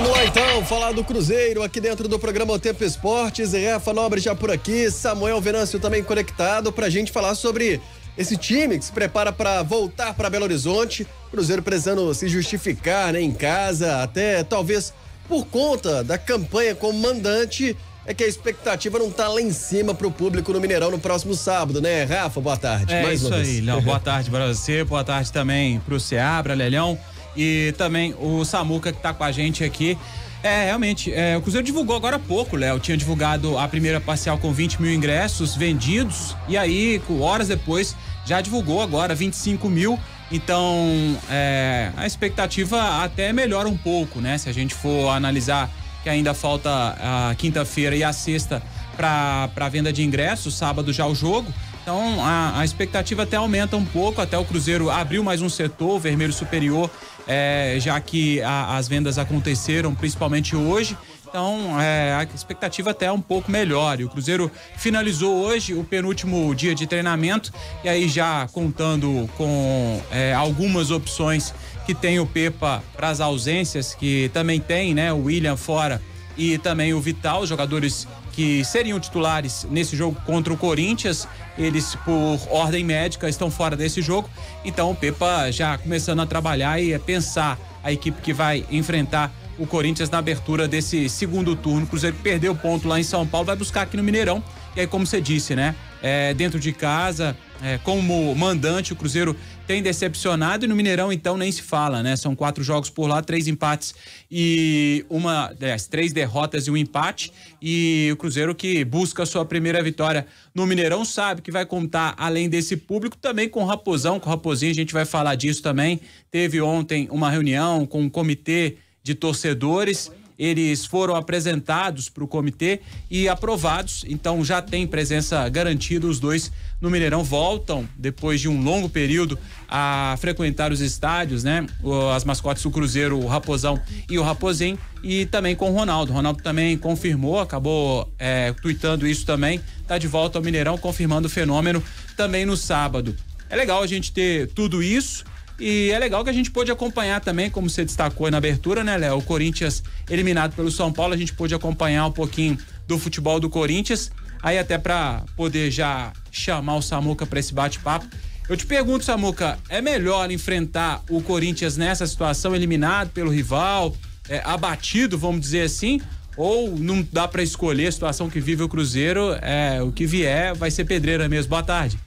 Vamos lá então, falar do Cruzeiro aqui dentro do programa O Tempo Esportes. Rafa Nobre já por aqui, Samuel Venâncio também conectado pra gente falar sobre esse time que se prepara para voltar para Belo Horizonte. Cruzeiro precisando se justificar, né, em casa, até talvez por conta da campanha como mandante, é que a expectativa não tá lá em cima pro público no Mineirão no próximo sábado, né? Rafa, boa tarde. É Mais isso aí, Léo. Boa tarde para você, boa tarde também pro Seabra, Lelhão e também o Samuca que está com a gente aqui. É, realmente, é, o Cruzeiro divulgou agora há pouco, Léo. Tinha divulgado a primeira parcial com 20 mil ingressos vendidos, e aí, horas depois, já divulgou agora 25 mil. Então, é, a expectativa até melhora um pouco, né? Se a gente for analisar que ainda falta a quinta-feira e a sexta para a venda de ingressos, sábado já o jogo. Então a, a, expectativa até aumenta um pouco, até o Cruzeiro abriu mais um setor, o vermelho superior, é, já que a, as vendas aconteceram principalmente hoje. Então, é, a expectativa até é um pouco melhor. E o Cruzeiro finalizou hoje o penúltimo dia de treinamento, e aí já contando com é, algumas opções que tem o Pepa para as ausências, que também tem, né? O William fora e também o Vital, jogadores que seriam titulares nesse jogo contra o Corinthians. Eles, por ordem médica, estão fora desse jogo. Então o Pepa já começando a trabalhar e a pensar a equipe que vai enfrentar o Corinthians na abertura desse segundo turno. O Cruzeiro perdeu ponto lá em São Paulo, vai buscar aqui no Mineirão. E aí, como você disse, né? É, dentro de casa, é, como mandante, o Cruzeiro tem decepcionado e no Mineirão, então, nem se fala, né? São quatro jogos por lá, três empates e uma. É, três derrotas e um empate. E o Cruzeiro que busca sua primeira vitória no Mineirão sabe que vai contar, além desse público, também com o Raposão. Com o Raposinho, a gente vai falar disso também. Teve ontem uma reunião com um comitê de torcedores eles foram apresentados para o comitê e aprovados. Então já tem presença garantida. Os dois no Mineirão voltam, depois de um longo período, a frequentar os estádios, né? As mascotes do Cruzeiro, o Raposão e o Raposim E também com o Ronaldo. O Ronaldo também confirmou, acabou é, tweetando isso também. Tá de volta ao Mineirão, confirmando o fenômeno também no sábado. É legal a gente ter tudo isso e é legal que a gente pôde acompanhar também, como você destacou na abertura, né, Léo? O Corinthians eliminado pelo São Paulo, a gente pôde acompanhar um pouquinho do futebol do Corinthians. Aí até para poder já chamar o Samuca para esse bate-papo. Eu te pergunto, Samuca, é melhor enfrentar o Corinthians nessa situação, eliminado pelo rival, é, abatido, vamos dizer assim, ou não dá para escolher a situação que vive o Cruzeiro, é, o que vier vai ser pedreira mesmo. Boa tarde.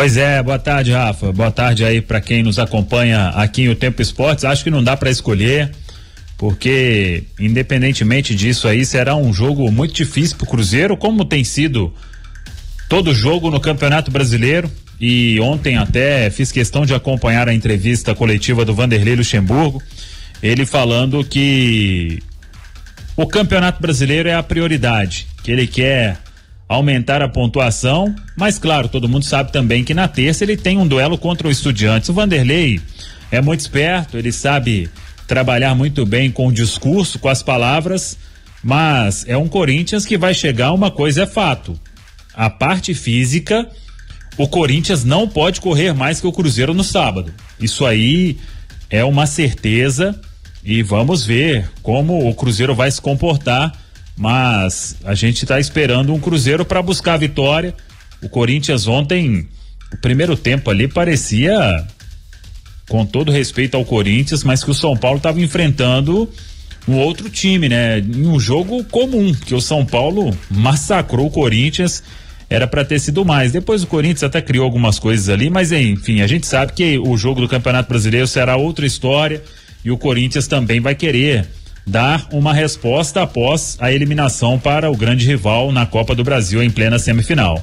Pois é, boa tarde, Rafa. Boa tarde aí para quem nos acompanha aqui em O Tempo Esportes. Acho que não dá para escolher, porque independentemente disso aí, será um jogo muito difícil para o Cruzeiro, como tem sido todo jogo no Campeonato Brasileiro. E ontem até fiz questão de acompanhar a entrevista coletiva do Vanderlei Luxemburgo, ele falando que o Campeonato Brasileiro é a prioridade, que ele quer aumentar a pontuação, mas claro, todo mundo sabe também que na terça ele tem um duelo contra o Estudiantes. O Vanderlei é muito esperto, ele sabe trabalhar muito bem com o discurso, com as palavras, mas é um Corinthians que vai chegar, uma coisa é fato. A parte física, o Corinthians não pode correr mais que o Cruzeiro no sábado. Isso aí é uma certeza e vamos ver como o Cruzeiro vai se comportar mas a gente está esperando um Cruzeiro para buscar a vitória. O Corinthians ontem, o primeiro tempo ali parecia, com todo respeito ao Corinthians, mas que o São Paulo estava enfrentando um outro time, né? Em um jogo comum, que o São Paulo massacrou o Corinthians. Era para ter sido mais. Depois o Corinthians até criou algumas coisas ali, mas enfim, a gente sabe que o jogo do Campeonato Brasileiro será outra história e o Corinthians também vai querer dar uma resposta após a eliminação para o grande rival na Copa do Brasil em plena semifinal.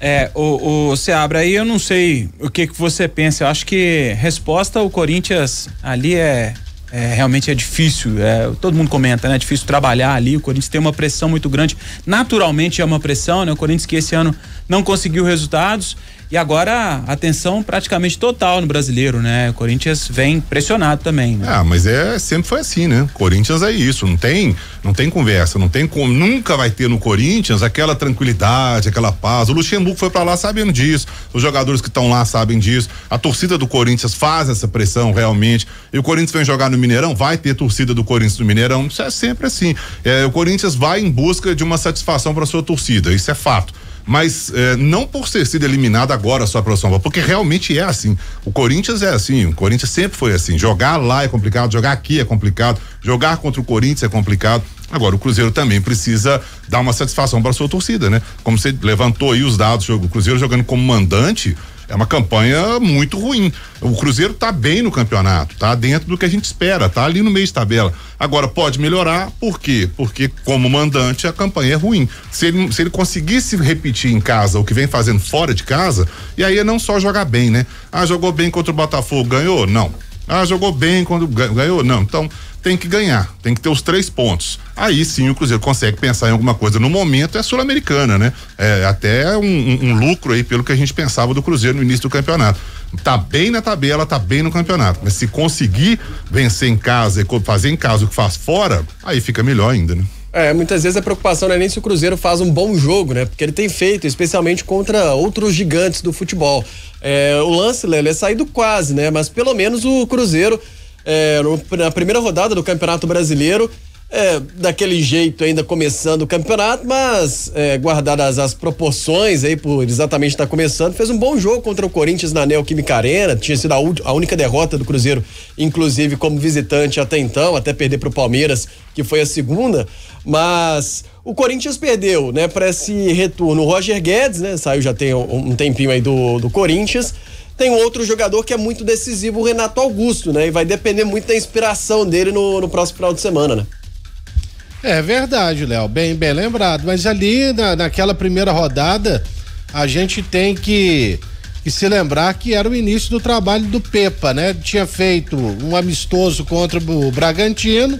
É, o, o Seabra, aí eu não sei o que, que você pensa. Eu acho que resposta o Corinthians ali é, é realmente é difícil. É, todo mundo comenta, né? É difícil trabalhar ali. O Corinthians tem uma pressão muito grande. Naturalmente é uma pressão, né? O Corinthians que esse ano não conseguiu resultados e agora, atenção praticamente total no brasileiro, né? O Corinthians vem pressionado também. Né? Ah, mas é sempre foi assim, né? Corinthians é isso, não tem, não tem conversa, não tem como, nunca vai ter no Corinthians aquela tranquilidade, aquela paz. O Luxemburgo foi para lá sabendo disso, os jogadores que estão lá sabem disso. A torcida do Corinthians faz essa pressão realmente. E o Corinthians vem jogar no Mineirão, vai ter torcida do Corinthians no Mineirão. Isso é sempre assim. É, o Corinthians vai em busca de uma satisfação para sua torcida, isso é fato mas é, não por ter sido eliminado agora só sua São Paulo, porque realmente é assim. O Corinthians é assim, o Corinthians sempre foi assim. Jogar lá é complicado, jogar aqui é complicado, jogar contra o Corinthians é complicado. Agora, o Cruzeiro também precisa dar uma satisfação para sua torcida, né? Como você levantou aí os dados, o Cruzeiro jogando como mandante, é uma campanha muito ruim. O Cruzeiro está bem no campeonato, tá dentro do que a gente espera, tá ali no meio de tabela. Agora, pode melhorar, por quê? Porque, como mandante, a campanha é ruim. Se ele, se ele conseguisse repetir em casa o que vem fazendo fora de casa, e aí é não só jogar bem, né? Ah, jogou bem contra o Botafogo, ganhou? Não. Ah, jogou bem quando ganhou? Não. Então, tem que ganhar, tem que ter os três pontos. Aí sim o Cruzeiro consegue pensar em alguma coisa. No momento é Sul-Americana, né? É até um, um, lucro aí pelo que a gente pensava do Cruzeiro no início do campeonato. Tá bem na tabela, tá bem no campeonato. Mas se conseguir vencer em casa e fazer em casa o que faz fora, aí fica melhor ainda, né? É, muitas vezes a preocupação não é nem se o Cruzeiro faz um bom jogo, né? Porque ele tem feito, especialmente contra outros gigantes do futebol. É, o lance, Lelo, é saído quase, né? Mas pelo menos o Cruzeiro é, na primeira rodada do Campeonato Brasileiro. É, daquele jeito ainda começando o campeonato, mas é, guardadas as proporções aí por exatamente estar tá começando, fez um bom jogo contra o Corinthians na Neoquímica Arena, tinha sido a, a, única derrota do Cruzeiro, inclusive como visitante até então, até perder para o Palmeiras, que foi a segunda, mas o Corinthians perdeu, né, para esse retorno. O Roger Guedes, né, saiu já tem um tempinho aí do, do Corinthians, tem um outro jogador que é muito decisivo, o Renato Augusto, né? E vai depender muito da inspiração dele no, no próximo final de semana, né? É verdade, Léo. Bem, bem lembrado. Mas ali na, naquela primeira rodada, a gente tem que, que, se lembrar que era o início do trabalho do Pepa, né? Tinha feito um amistoso contra o Bragantino,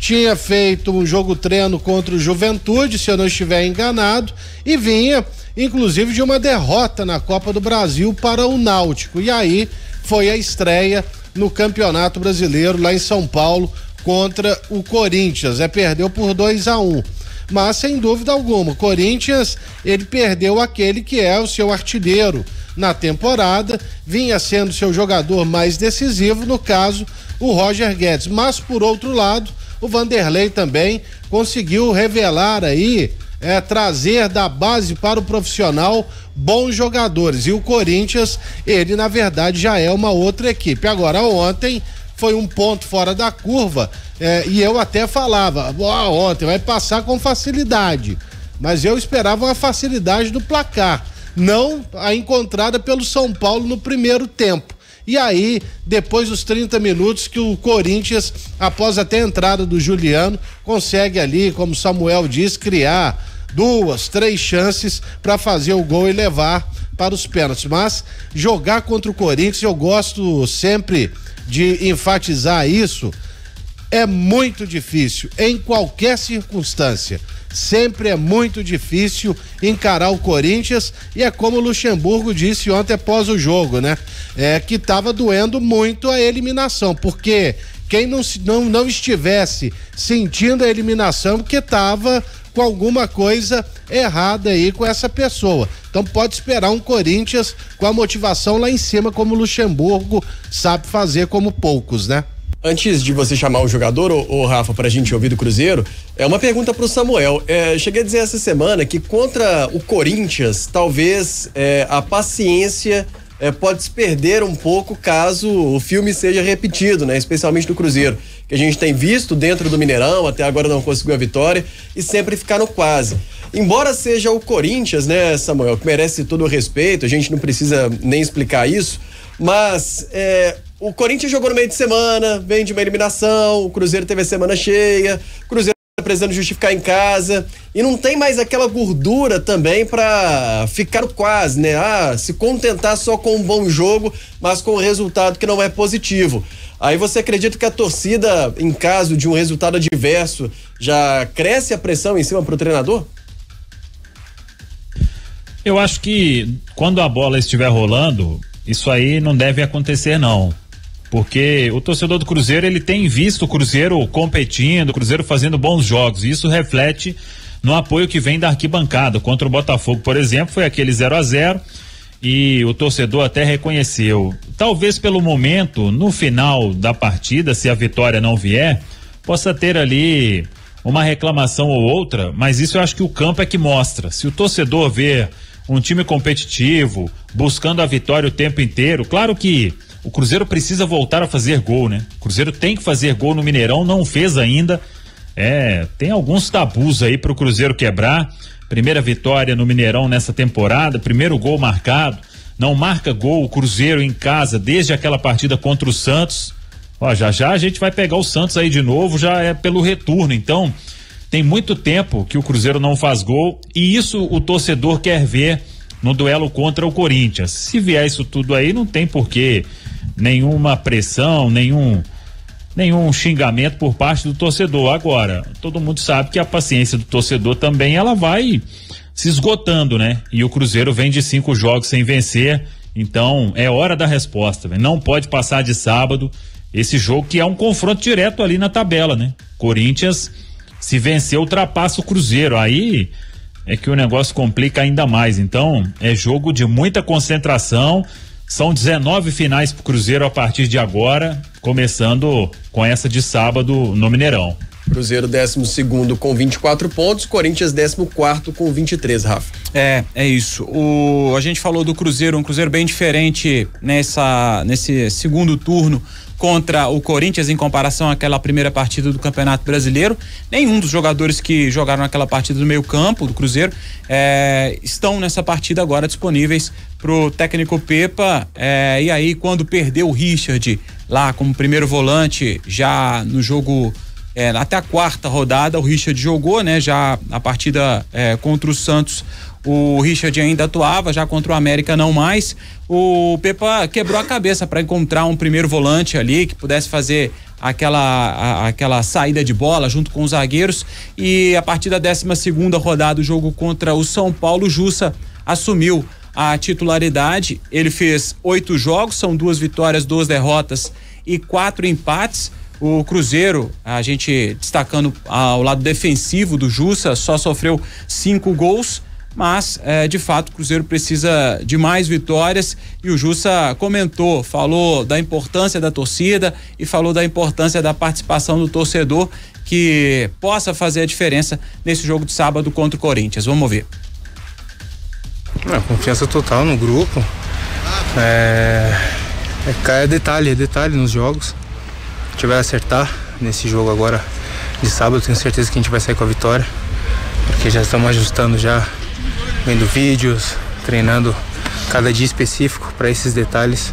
tinha feito um jogo treino contra o Juventude, se eu não estiver enganado, e vinha inclusive de uma derrota na Copa do Brasil para o Náutico. E aí foi a estreia no Campeonato Brasileiro lá em São Paulo contra o Corinthians. É perdeu por 2 a 1. Um. Mas sem dúvida alguma, o Corinthians ele perdeu aquele que é o seu artilheiro na temporada, vinha sendo seu jogador mais decisivo, no caso, o Roger Guedes. Mas por outro lado, o Vanderlei também conseguiu revelar aí é trazer da base para o profissional bons jogadores. E o Corinthians, ele na verdade já é uma outra equipe. Agora, ontem foi um ponto fora da curva é, e eu até falava: ah, ontem vai passar com facilidade. Mas eu esperava uma facilidade do placar, não a encontrada pelo São Paulo no primeiro tempo. E aí, depois dos 30 minutos, que o Corinthians, após até a entrada do Juliano, consegue ali, como Samuel diz, criar duas, três chances para fazer o gol e levar para os pênaltis. Mas jogar contra o Corinthians, eu gosto sempre de enfatizar isso é muito difícil, em qualquer circunstância. Sempre é muito difícil encarar o Corinthians e é como o Luxemburgo disse ontem após o jogo, né? É que estava doendo muito a eliminação, porque quem não, não, não estivesse sentindo a eliminação, que estava com alguma coisa errada aí com essa pessoa. Então pode esperar um Corinthians com a motivação lá em cima, como o Luxemburgo sabe fazer como poucos, né? Antes de você chamar o jogador, ô, ô Rafa, para a gente ouvir do Cruzeiro, é uma pergunta para o Samuel. É, cheguei a dizer essa semana que contra o Corinthians, talvez é, a paciência é, pode se perder um pouco caso o filme seja repetido, né? Especialmente do Cruzeiro, que a gente tem visto dentro do Mineirão, até agora não conseguiu a vitória e sempre ficaram quase. Embora seja o Corinthians, né, Samuel, que merece todo o respeito, a gente não precisa nem explicar isso, mas é, o Corinthians jogou no meio de semana, vem de uma eliminação, o Cruzeiro teve a semana cheia, o Cruzeiro tá precisando justificar em casa e não tem mais aquela gordura também para ficar quase, né? Ah, se contentar só com um bom jogo, mas com um resultado que não é positivo. Aí você acredita que a torcida, em caso de um resultado adverso, já cresce a pressão em cima pro treinador? Eu acho que quando a bola estiver rolando, isso aí não deve acontecer não. Porque o torcedor do Cruzeiro, ele tem visto o Cruzeiro competindo, o Cruzeiro fazendo bons jogos, e isso reflete no apoio que vem da arquibancada. Contra o Botafogo, por exemplo, foi aquele 0 a 0 e o torcedor até reconheceu. Talvez pelo momento, no final da partida, se a vitória não vier, possa ter ali uma reclamação ou outra, mas isso eu acho que o campo é que mostra. Se o torcedor ver um time competitivo, buscando a vitória o tempo inteiro. Claro que o Cruzeiro precisa voltar a fazer gol, né? O Cruzeiro tem que fazer gol no Mineirão, não fez ainda. É, tem alguns tabus aí pro Cruzeiro quebrar. Primeira vitória no Mineirão nessa temporada, primeiro gol marcado. Não marca gol o Cruzeiro em casa desde aquela partida contra o Santos. Ó, já já a gente vai pegar o Santos aí de novo, já é pelo retorno. Então, tem muito tempo que o Cruzeiro não faz gol e isso o torcedor quer ver no duelo contra o Corinthians. Se vier isso tudo aí, não tem porquê nenhuma pressão, nenhum nenhum xingamento por parte do torcedor. Agora, todo mundo sabe que a paciência do torcedor também ela vai se esgotando, né? E o Cruzeiro vem de cinco jogos sem vencer, então é hora da resposta. Não pode passar de sábado esse jogo que é um confronto direto ali na tabela, né? Corinthians se vencer, ultrapassa o Cruzeiro. Aí é que o negócio complica ainda mais. Então, é jogo de muita concentração. São 19 finais pro Cruzeiro a partir de agora, começando com essa de sábado no Mineirão. Cruzeiro 12 com 24 pontos, Corinthians 14 com 23, Rafa. É, é isso. O, a gente falou do Cruzeiro, um Cruzeiro bem diferente nessa, nesse segundo turno contra o Corinthians em comparação àquela primeira partida do Campeonato Brasileiro. Nenhum dos jogadores que jogaram aquela partida do meio-campo do Cruzeiro é, estão nessa partida agora disponíveis para o técnico Pepa. É, e aí, quando perdeu o Richard lá como primeiro volante, já no jogo é, até a quarta rodada o Richard jogou, né? Já a partida é, contra o Santos o Richard ainda atuava, já contra o América não mais. O Pepa quebrou a cabeça para encontrar um primeiro volante ali que pudesse fazer aquela, a, aquela saída de bola junto com os zagueiros. E a partir da 12 rodada, o jogo contra o São Paulo, Jussa assumiu a titularidade. Ele fez oito jogos, são duas vitórias, duas derrotas e quatro empates. O Cruzeiro, a gente destacando ao lado defensivo do Jussa, só sofreu cinco gols, mas é, de fato o Cruzeiro precisa de mais vitórias e o Jussa comentou, falou da importância da torcida e falou da importância da participação do torcedor que possa fazer a diferença nesse jogo de sábado contra o Corinthians. Vamos ver. É, confiança total no grupo. É, é, é detalhe, é detalhe nos jogos tiver vai acertar nesse jogo agora de sábado, tenho certeza que a gente vai sair com a vitória, porque já estamos ajustando já, vendo vídeos, treinando cada dia específico para esses detalhes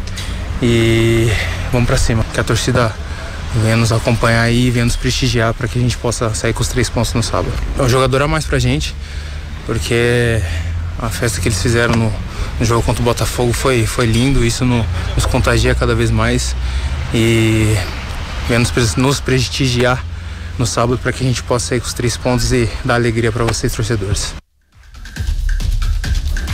e vamos para cima, que a torcida venha nos acompanhar aí, venha nos prestigiar para que a gente possa sair com os três pontos no sábado. É um jogador a mais pra gente, porque a festa que eles fizeram no, no jogo contra o Botafogo foi, foi lindo, isso no, nos contagia cada vez mais e venha nos, prestigiar no sábado para que a gente possa sair com os três pontos e dar alegria para vocês, torcedores.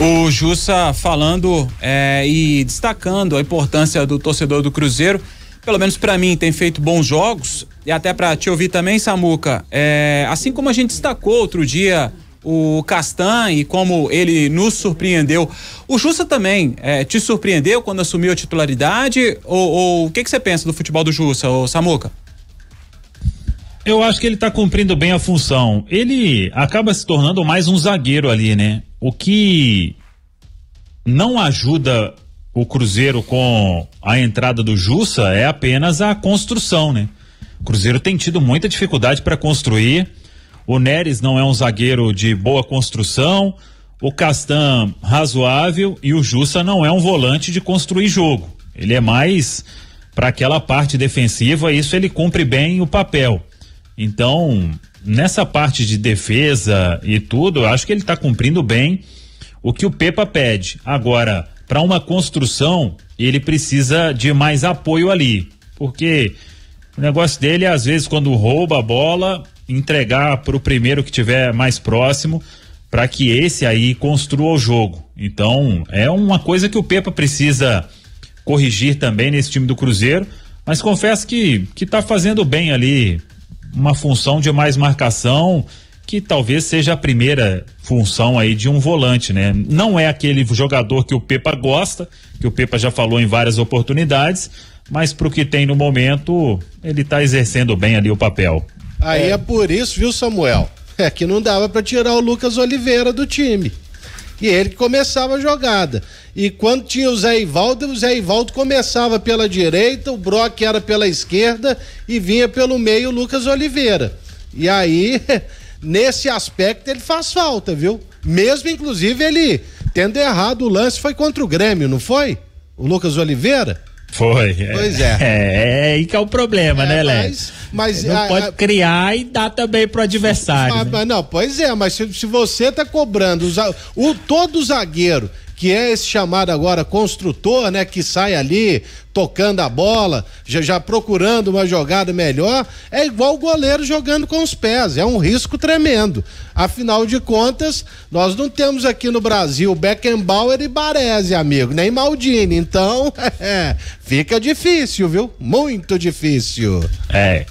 O Jussa falando é, e destacando a importância do torcedor do Cruzeiro, pelo menos para mim, tem feito bons jogos e até para te ouvir também, Samuca. É, assim como a gente destacou outro dia o Castan e como ele nos surpreendeu. O Jussa também é, te surpreendeu quando assumiu a titularidade? Ou, ou o que, que você pensa do futebol do Jussa, ou Samuca? Eu acho que ele está cumprindo bem a função. Ele acaba se tornando mais um zagueiro ali, né? O que não ajuda o Cruzeiro com a entrada do Jussa é apenas a construção, né? O Cruzeiro tem tido muita dificuldade para construir o Neres não é um zagueiro de boa construção, o Castan razoável e o Jussa não é um volante de construir jogo. Ele é mais para aquela parte defensiva, isso ele cumpre bem o papel. Então, nessa parte de defesa e tudo, eu acho que ele está cumprindo bem o que o Pepa pede. Agora, para uma construção, ele precisa de mais apoio ali, porque o negócio dele, às vezes, quando rouba a bola, entregar para o primeiro que tiver mais próximo para que esse aí construa o jogo. Então, é uma coisa que o Pepa precisa corrigir também nesse time do Cruzeiro, mas confesso que que está fazendo bem ali uma função de mais marcação, que talvez seja a primeira função aí de um volante, né? Não é aquele jogador que o Pepa gosta, que o Pepa já falou em várias oportunidades, mas para o que tem no momento, ele está exercendo bem ali o papel. Aí é. é por isso, viu, Samuel? É que não dava para tirar o Lucas Oliveira do time. E ele que começava a jogada. E quando tinha o Zé Ivaldo, o Zé Ivaldo começava pela direita, o Brock era pela esquerda e vinha pelo meio o Lucas Oliveira. E aí, nesse aspecto, ele faz falta, viu? Mesmo, inclusive, ele tendo errado o lance, foi contra o Grêmio, não foi? O Lucas Oliveira? Foi. É. Pois é. É, é aí que é o problema, é, né, Léo? Mas, mas não a, pode a, criar e dar também pro adversário. Ah, né? Mas, né? não, pois é, mas se, se você tá cobrando o, o todo zagueiro que é esse chamado agora construtor, né, que sai ali tocando a bola, já, já procurando uma jogada melhor, é igual o goleiro jogando com os pés, é um risco tremendo. Afinal de contas, nós não temos aqui no Brasil Beckenbauer e Baresi, amigo, nem Maldini, então é, fica difícil, viu? Muito difícil. É.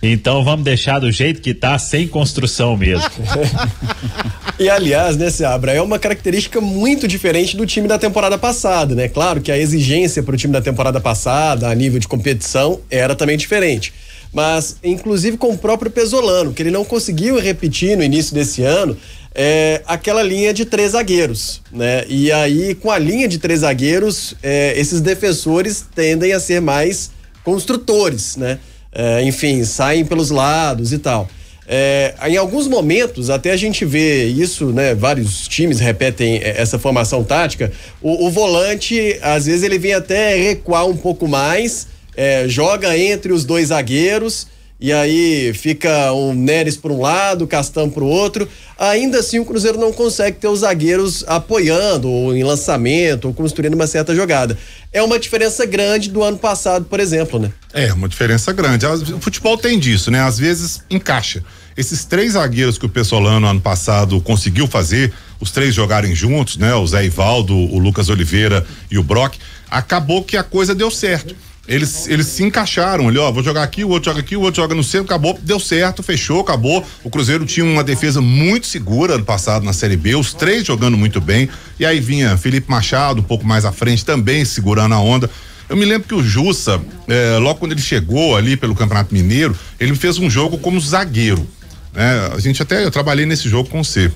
Então vamos deixar do jeito que tá, sem construção mesmo. E aliás, né, Seabra, é uma característica muito diferente do time da temporada passada, né? Claro que a exigência para o time da temporada passada, a nível de competição, era também diferente. Mas, inclusive com o próprio Pesolano, que ele não conseguiu repetir no início desse ano é, aquela linha de três zagueiros, né? E aí, com a linha de três zagueiros, é, esses defensores tendem a ser mais construtores, né? É, enfim, saem pelos lados e tal. É, em alguns momentos, até a gente vê isso, né? Vários times repetem é, essa formação tática. O, o volante, às vezes, ele vem até recuar um pouco mais, é, joga entre os dois zagueiros e aí fica o Neres para um lado, o Castan para o outro. Ainda assim, o Cruzeiro não consegue ter os zagueiros apoiando, ou em lançamento, ou construindo uma certa jogada. É uma diferença grande do ano passado, por exemplo, né? É, uma diferença grande. O futebol tem disso, né? Às vezes encaixa. Esses três zagueiros que o Pessolano ano passado conseguiu fazer, os três jogarem juntos, né? O Zé Ivaldo, o Lucas Oliveira e o Brock, acabou que a coisa deu certo. Eles, eles se encaixaram ali, ó, vou jogar aqui, o outro joga aqui, o outro joga no centro, acabou, deu certo, fechou, acabou. O Cruzeiro tinha uma defesa muito segura ano passado na Série B, os três jogando muito bem. E aí vinha Felipe Machado um pouco mais à frente também segurando a onda. Eu me lembro que o Jussa, eh, logo quando ele chegou ali pelo Campeonato Mineiro, ele fez um jogo como zagueiro. Né? A gente até, eu trabalhei nesse jogo com você.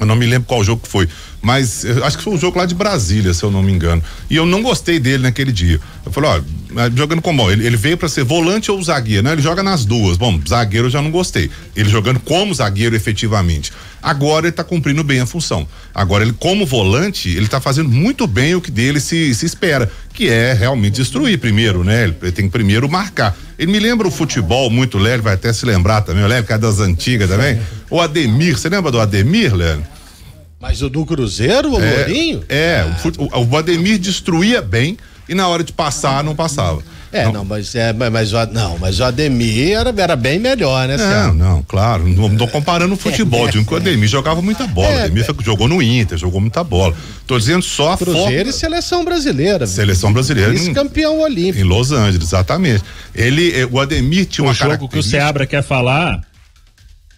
Eu não me lembro qual jogo que foi, mas acho que foi um jogo lá de Brasília, se eu não me engano. E eu não gostei dele naquele dia. Eu falei, ó, é, jogando como? Ele, ele veio para ser volante ou zagueiro, né? Ele joga nas duas. Bom, zagueiro eu já não gostei. Ele jogando como zagueiro efetivamente. Agora ele tá cumprindo bem a função. Agora ele como volante, ele tá fazendo muito bem o que dele se, se espera, que é realmente destruir primeiro, né? Ele tem que primeiro marcar. Ele me lembra o futebol muito, leve, vai até se lembrar também, o Lélio que é das antigas também. O Ademir, você lembra do Ademir, Lélio? Mas o do Cruzeiro, o é, Mourinho? É, ah. o, o, o Ademir destruía bem, e na hora de passar não passava. É, não, não mas, é, mas, o, não, mas o Ademir era, era bem melhor, né? Não, não, claro. Não estou comparando o futebol. É, digo que o Ademir jogava muita bola. É, o Ademir é, jogou no Inter, jogou muita bola. Estou dizendo só a Cruzeiro foca... e seleção brasileira. Seleção brasileira. Vice-campeão olímpico. Em Los Angeles, exatamente. Ele, eh, o Ademir tinha o uma jogo que o Seabra quer falar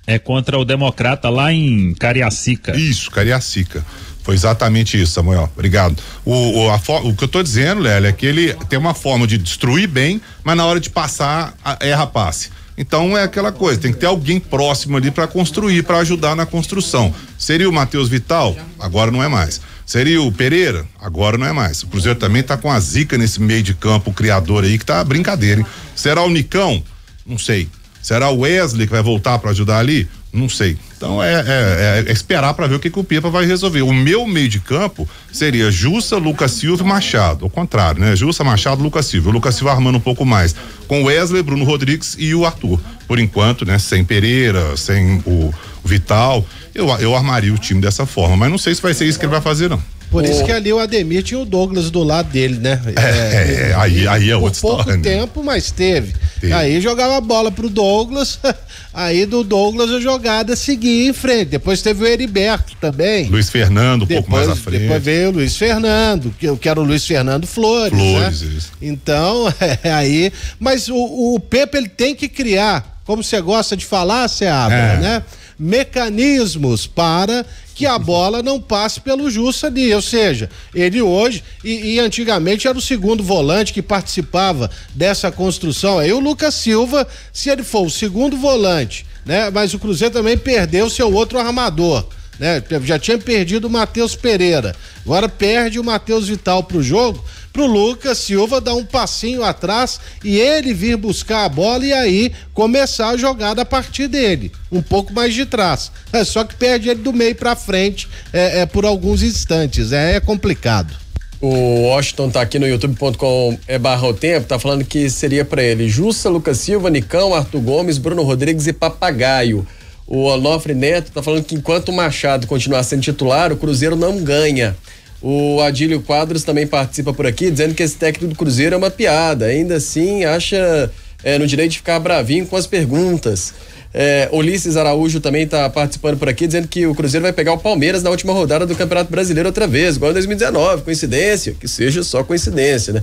é contra o Democrata lá em Cariacica. Isso, Cariacica. Foi exatamente isso, Samuel. Obrigado. O, o, a, o que eu estou dizendo, Lélia, é que ele tem uma forma de destruir bem, mas na hora de passar, a, erra passe. Então é aquela coisa, tem que ter alguém próximo ali para construir, para ajudar na construção. Seria o Matheus Vital? Agora não é mais. Seria o Pereira? Agora não é mais. O Cruzeiro também está com a zica nesse meio de campo criador aí que tá brincadeira, hein? Será o Nicão? Não sei. Será o Wesley que vai voltar para ajudar ali? Não sei. Então é, é, é esperar para ver o que, que o Pipa vai resolver. O meu meio de campo seria Jussa, Lucas Silva e Machado. Ao contrário, né? Jussa, Machado, Lucas Silva. O Lucas Silva armando um pouco mais. Com Wesley, Bruno Rodrigues e o Arthur. Por enquanto, né? Sem Pereira, sem o Vital. Eu, eu armaria o time dessa forma. Mas não sei se vai ser isso que ele vai fazer, não. Por o... isso que ali o Ademir tinha o Douglas do lado dele, né? É, é aí, aí é outra história. pouco né? tempo, mas teve. Aí jogava a bola pro Douglas, aí do Douglas a jogada seguia em frente. Depois teve o Heriberto também. Luiz Fernando, um depois, pouco mais à frente. Depois veio o Luiz Fernando, que eu quero o Luiz Fernando Flores. Né? Flores, né? isso. Então, é, aí. Mas o, o Pepe ele tem que criar, como você gosta de falar, Seabra, é. né? mecanismos para que a bola não passe pelo Jussa ali. ou seja, ele hoje e, e, antigamente era o segundo volante que participava dessa construção. Aí o Lucas Silva, se ele for o segundo volante, né? Mas o Cruzeiro também perdeu seu outro armador. Né? Já tinha perdido o Matheus Pereira. Agora perde o Matheus Vital para o jogo para o Lucas Silva dar um passinho atrás e ele vir buscar a bola e aí começar a jogada a partir dele, um pouco mais de trás. É só que perde ele do meio para frente é, é, por alguns instantes, é, é complicado. O Washington tá aqui no youtube.com é barra o tempo, tá falando que seria para ele Jussa, Lucas Silva, Nicão, Arthur Gomes, Bruno Rodrigues e Papagaio. O Onofre Neto tá falando que enquanto o Machado continuar sendo titular, o Cruzeiro não ganha. O Adílio Quadros também participa por aqui, dizendo que esse técnico do Cruzeiro é uma piada. Ainda assim, acha é, no direito de ficar bravinho com as perguntas. É, Ulisses Araújo também está participando por aqui, dizendo que o Cruzeiro vai pegar o Palmeiras na última rodada do Campeonato Brasileiro outra vez, igual em 2019. Coincidência? Que seja só coincidência, né?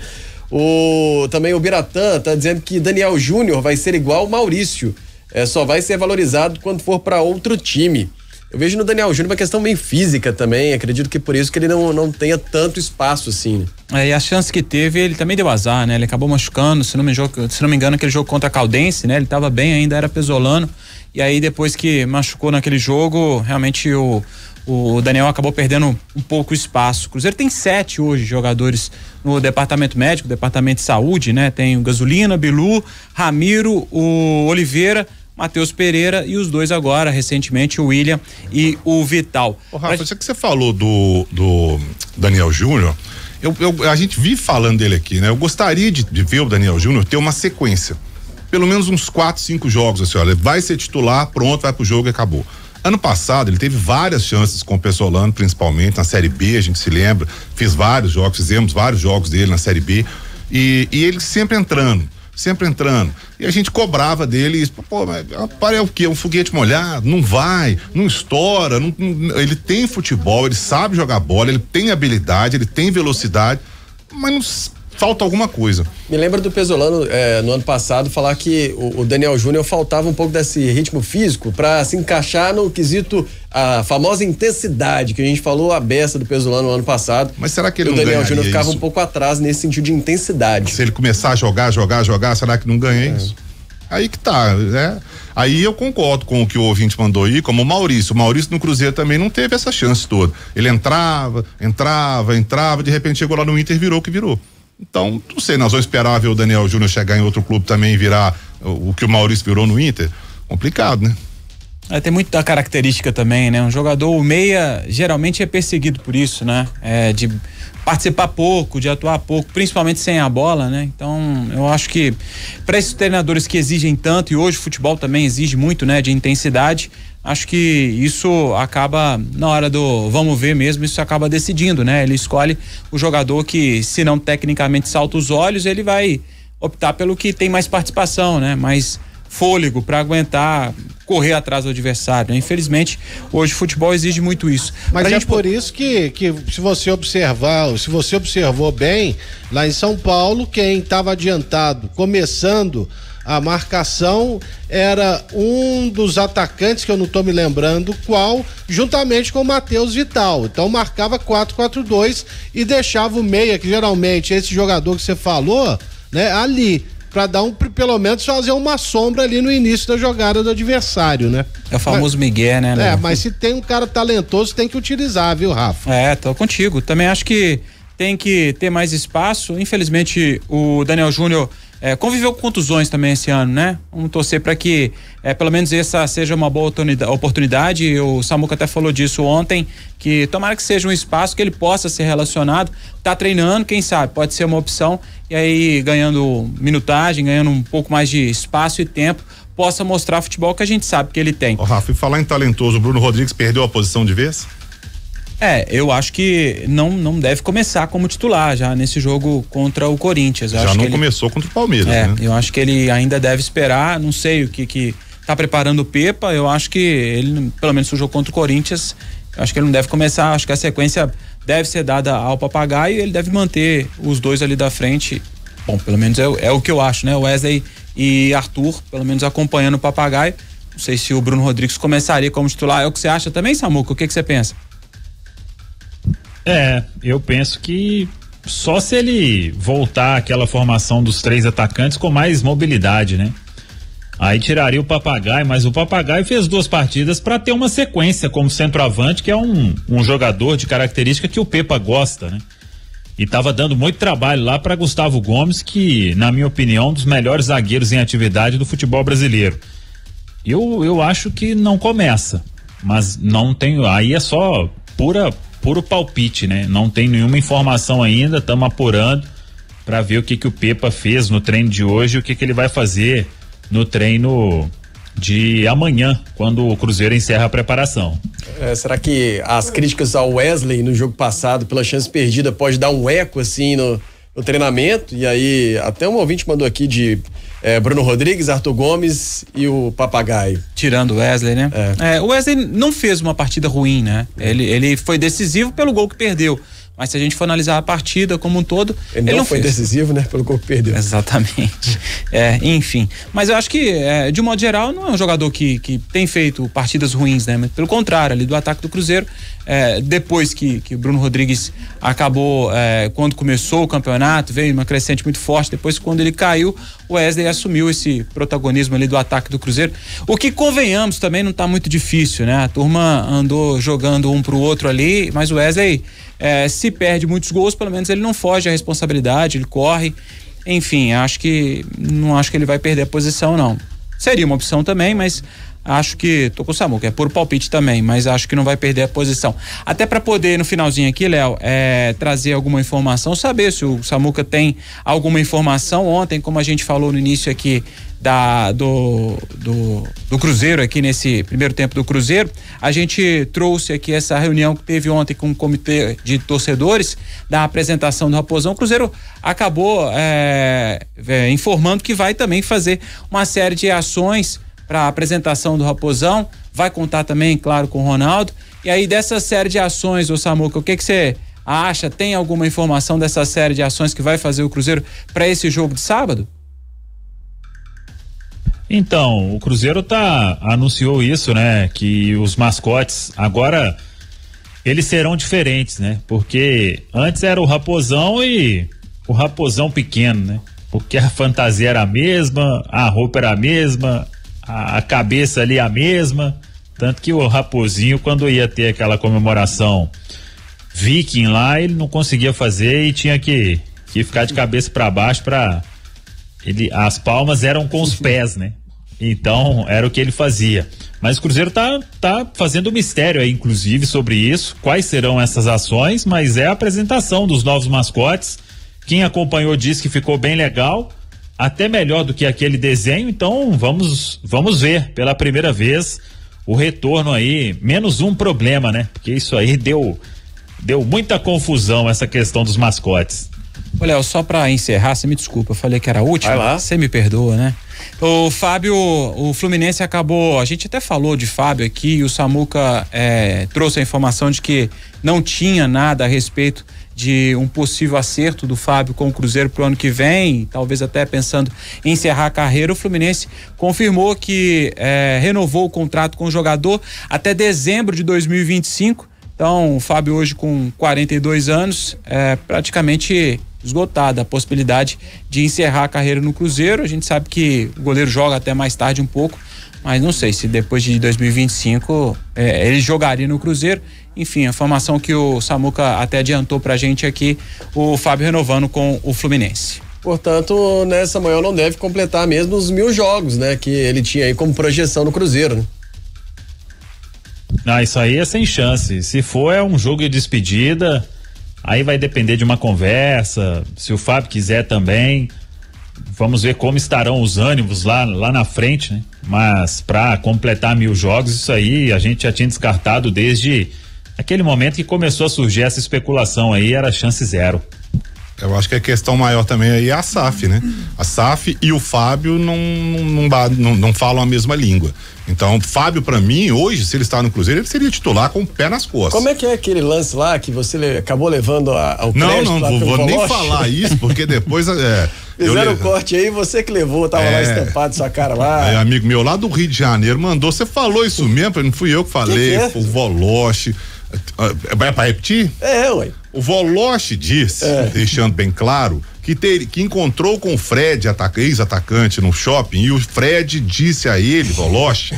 O, também o Biratã está dizendo que Daniel Júnior vai ser igual o Maurício. É, só vai ser valorizado quando for para outro time. Eu vejo no Daniel Júnior uma questão bem física também. Acredito que por isso que ele não, não tenha tanto espaço assim. Né? É, e a chance que teve, ele também deu azar, né? Ele acabou machucando, se não me, se não me engano, aquele jogo contra a Caldense, né? Ele estava bem ainda, era pesolano. E aí, depois que machucou naquele jogo, realmente o, o Daniel acabou perdendo um pouco espaço. O Cruzeiro tem sete hoje jogadores no departamento médico, departamento de saúde, né? Tem o Gasolina, Bilu, Ramiro, o Oliveira Matheus Pereira e os dois agora, recentemente, o William e o Vital. Ô, Rafa, Mas... isso que você falou do, do Daniel Júnior. Eu, eu, a gente vive falando dele aqui, né? Eu gostaria de, de ver o Daniel Júnior ter uma sequência. Pelo menos uns quatro, cinco jogos, assim, olha, vai ser titular, pronto, vai pro jogo e acabou. Ano passado ele teve várias chances com o Pessolano, principalmente na Série B, a gente se lembra. Fiz vários jogos, fizemos vários jogos dele na Série B. E, e ele sempre entrando sempre entrando. E a gente cobrava dele isso. Pô, mas é o quê? É um foguete molhado? Não vai, não estoura. Não, não, ele tem futebol, ele sabe jogar bola, ele tem habilidade, ele tem velocidade, mas não falta alguma coisa. Me lembra do Pesolano é, no ano passado falar que o, o Daniel Júnior faltava um pouco desse ritmo físico para se encaixar no quesito a famosa intensidade que a gente falou a beça do Pesolano no ano passado. Mas será que ele o não Daniel Júnior ficava isso? um pouco atrás nesse sentido de intensidade. Se ele começar a jogar, jogar, jogar, será que não ganha é. isso? Aí que tá, né? Aí eu concordo com o que o ouvinte mandou aí, como o Maurício. O Maurício no Cruzeiro também não teve essa chance toda. Ele entrava, entrava, entrava, de repente chegou lá no Inter virou que virou. Então, não sei, nós vamos esperar ver o Daniel Júnior chegar em outro clube também e virar o, o que o Maurício virou no Inter. Complicado, né? É, tem muito da característica também, né? Um jogador, o meia, geralmente é perseguido por isso, né? É, de participar pouco, de atuar pouco, principalmente sem a bola, né? Então, eu acho que para esses treinadores que exigem tanto, e hoje o futebol também exige muito, né? De intensidade, acho que isso acaba, na hora do vamos ver mesmo, isso acaba decidindo, né? Ele escolhe o jogador que, se não tecnicamente salta os olhos, ele vai optar pelo que tem mais participação, né? Mais fôlego para aguentar correr atrás do adversário. Né? Infelizmente, hoje o futebol exige muito isso. Mas pra é gente... por isso que, que se você observar, se você observou bem, lá em São Paulo, quem estava adiantado, começando a marcação era um dos atacantes, que eu não estou me lembrando qual, juntamente com o Matheus Vital. Então marcava 4-4-2 e deixava o meia, que geralmente é esse jogador que você falou, né, ali para dar um pelo menos fazer uma sombra ali no início da jogada do adversário, né? É o famoso Miguel, né? É, mas se tem um cara talentoso, tem que utilizar, viu, Rafa? É, tô contigo. Também acho que tem que ter mais espaço. Infelizmente, o Daniel Júnior é, conviveu com contusões também esse ano, né? Vamos torcer para que é, pelo menos essa seja uma boa oportunidade. O Samuca até falou disso ontem, que tomara que seja um espaço que ele possa ser relacionado. Tá treinando, quem sabe, pode ser uma opção. E aí, ganhando minutagem, ganhando um pouco mais de espaço e tempo, possa mostrar futebol que a gente sabe que ele tem. Rafa, e falar em talentoso, o Bruno Rodrigues perdeu a posição de vez? É, eu acho que não, não deve começar como titular já nesse jogo contra o Corinthians. Eu já não começou ele, contra o Palmeiras, é, né? Eu acho que ele ainda deve esperar, não sei o que que tá preparando o Pepa, eu acho que ele, pelo menos o jogo contra o Corinthians, acho que ele não deve começar, acho que a sequência deve ser dada ao Papagaio e ele deve manter os dois ali da frente. Bom, pelo menos é, é o que eu acho, né? Wesley e Arthur, pelo menos acompanhando o Papagaio. Não sei se o Bruno Rodrigues começaria como titular. É o que você acha também, Samuco? O que, que você pensa? É, eu penso que só se ele voltar aquela formação dos três atacantes com mais mobilidade, né? Aí tiraria o Papagaio, mas o Papagaio fez duas partidas para ter uma sequência como centroavante, que é um, um jogador de característica que o Pepa gosta, né? E estava dando muito trabalho lá para Gustavo Gomes, que, na minha opinião, é um dos melhores zagueiros em atividade do futebol brasileiro. Eu, eu acho que não começa, mas não tem. Aí é só pura puro palpite, né? Não tem nenhuma informação ainda, estamos apurando para ver o que, que o Pepa fez no treino de hoje e o que, que ele vai fazer no treino de amanhã, quando o Cruzeiro encerra a preparação. É, será que as críticas ao Wesley no jogo passado pela chance perdida pode dar um eco assim no, no treinamento? E aí, até um ouvinte mandou aqui de é, Bruno Rodrigues, Arthur Gomes e o Papagaio. Tirando o Wesley, né? É. É, o Wesley não fez uma partida ruim, né? Ele, ele foi decisivo pelo gol que perdeu. Mas se a gente for analisar a partida como um todo. Ele, ele não, não, foi decisivo, né? Pelo gol que perdeu. Exatamente. é, enfim. Mas eu acho que, é, de um modo geral, não é um jogador que, que tem feito partidas ruins, né? Mas, pelo contrário, ali do ataque do Cruzeiro, é, depois que, que o Bruno Rodrigues acabou, é, quando começou o campeonato, veio uma crescente muito forte. Depois, quando ele caiu, o Wesley assumiu esse protagonismo ali do ataque do Cruzeiro. O que, convenhamos, também não está muito difícil, né? A turma andou jogando um pro outro ali, mas o Wesley é, se perde muitos gols, pelo menos ele não foge a responsabilidade, ele corre. Enfim, acho que não acho que ele vai perder a posição, não. Seria uma opção também, mas acho que tô com o Samu, que é por palpite também, mas acho que não vai perder a posição. Até para poder no finalzinho aqui, Léo, é, trazer alguma informação, saber se o Samuca tem alguma informação ontem, como a gente falou no início aqui da, do, do, do, Cruzeiro aqui nesse primeiro tempo do Cruzeiro. A gente trouxe aqui essa reunião que teve ontem com o comitê de torcedores da apresentação do Raposão. O Cruzeiro acabou é, é, informando que vai também fazer uma série de ações para a apresentação do Raposão. Vai contar também, claro, com o Ronaldo. E aí, dessa série de ações, ô Samuca, o que, que você acha? Tem alguma informação dessa série de ações que vai fazer o Cruzeiro para esse jogo de sábado? Então, o Cruzeiro tá anunciou isso, né? Que os mascotes agora eles serão diferentes, né? Porque antes era o raposão e o raposão pequeno, né? Porque a fantasia era a mesma, a roupa era a mesma, a, cabeça ali a mesma. Tanto que o Raposinho, quando ia ter aquela comemoração viking lá, ele não conseguia fazer e tinha que, que ficar de cabeça para baixo para ele As palmas eram com os pés, né? Então era o que ele fazia. Mas o Cruzeiro tá, tá fazendo mistério aí, inclusive, sobre isso. Quais serão essas ações, mas é a apresentação dos novos mascotes. Quem acompanhou disse que ficou bem legal até melhor do que aquele desenho, então vamos vamos ver pela primeira vez o retorno aí, menos um problema, né? Porque isso aí deu deu muita confusão essa questão dos mascotes. Olha, só para encerrar, você me desculpa, eu falei que era a última, você me perdoa, né? O Fábio, o Fluminense acabou, a gente até falou de Fábio aqui, e o Samuca é, trouxe a informação de que não tinha nada a respeito de um possível acerto do Fábio com o Cruzeiro para o ano que vem, talvez até pensando em encerrar a carreira, o Fluminense confirmou que é, renovou o contrato com o jogador até dezembro de 2025. Então, o Fábio hoje com 42 anos, é praticamente esgotada a possibilidade de encerrar a carreira no Cruzeiro. A gente sabe que o goleiro joga até mais tarde um pouco, mas não sei se depois de 2025 é, ele jogaria no Cruzeiro enfim, a informação que o Samuca até adiantou pra gente aqui, é o Fábio renovando com o Fluminense. Portanto, nessa manhã não deve completar mesmo os mil jogos, né? Que ele tinha aí como projeção no Cruzeiro, né? Ah, isso aí é sem chance. Se for, é um jogo de despedida. Aí vai depender de uma conversa. Se o Fábio quiser também. Vamos ver como estarão os ânimos lá, lá na frente, né? Mas para completar mil jogos, isso aí a gente já tinha descartado desde Aquele momento que começou a surgir essa especulação aí era chance zero. Eu acho que a questão maior também aí é a SAF, né? A SAF e o Fábio não, não, não, não falam a mesma língua. Então, Fábio, para mim, hoje, se ele está no Cruzeiro, ele seria titular com o pé nas costas. Como é que é aquele lance lá que você acabou levando a, ao Não, não, vou, vou nem falar isso, porque depois. É, Fizeram o corte aí, você que levou, tava é... lá estampado sua cara lá. É, amigo meu lá do Rio de Janeiro mandou, você falou isso mesmo, não fui eu que falei, que que é? o Voloche. Ah, vai para repetir? É, ué. O Voloche disse, é. deixando bem claro, que, ter, que encontrou com o Fred, ex-atacante, no shopping, e o Fred disse a ele, Voloche,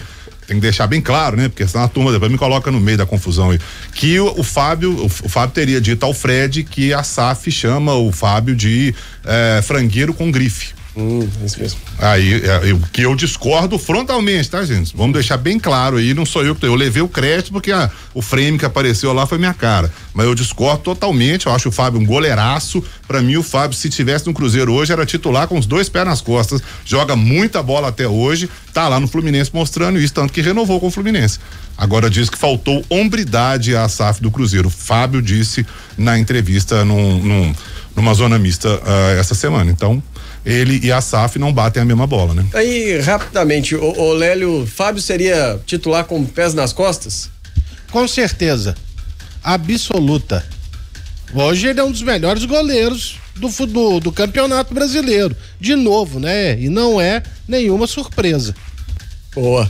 tem que deixar bem claro, né? Porque senão a turma depois me coloca no meio da confusão aí. Que o, o Fábio, o, o, Fábio teria dito ao Fred que a SAF chama o Fábio de é, frangueiro com grife. Hum, é isso mesmo. Aí, o é, que eu discordo frontalmente, tá, gente? Vamos deixar bem claro aí, não sou eu que tô, eu levei o crédito porque a, ah, o frame que apareceu lá foi minha cara, mas eu discordo totalmente, eu acho o Fábio um goleiraço, para mim o Fábio se tivesse no Cruzeiro hoje era titular com os dois pés nas costas, joga muita bola até hoje, tá lá no Fluminense mostrando isso, tanto que renovou com o Fluminense. Agora diz que faltou hombridade à SAF do Cruzeiro. Fábio disse na entrevista num, num numa zona mista uh, essa semana. Então, ele e a SAF não batem a mesma bola, né? Aí, rapidamente, o, o Lélio, Fábio seria titular com pés nas costas? Com certeza. Absoluta. Hoje ele é um dos melhores goleiros do, do, do campeonato brasileiro. De novo, né? E não é nenhuma surpresa. Boa.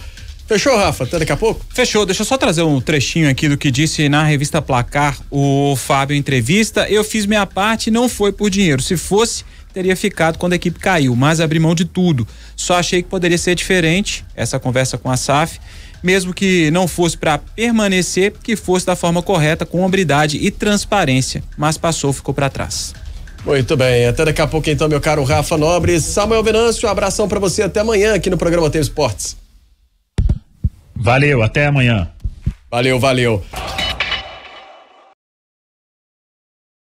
Fechou, Rafa? Até daqui a pouco? Fechou. Deixa eu só trazer um trechinho aqui do que disse na revista Placar o Fábio em entrevista. Eu fiz minha parte, não foi por dinheiro. Se fosse, teria ficado quando a equipe caiu, mas abri mão de tudo. Só achei que poderia ser diferente essa conversa com a SAF, mesmo que não fosse para permanecer, que fosse da forma correta, com hombridade e transparência, mas passou, ficou para trás. Muito bem, até daqui a pouco então, meu caro Rafa Nobre, Samuel Venâncio, um abração para você até amanhã aqui no programa Tem Esportes. Valeu, até amanhã. Valeu, valeu.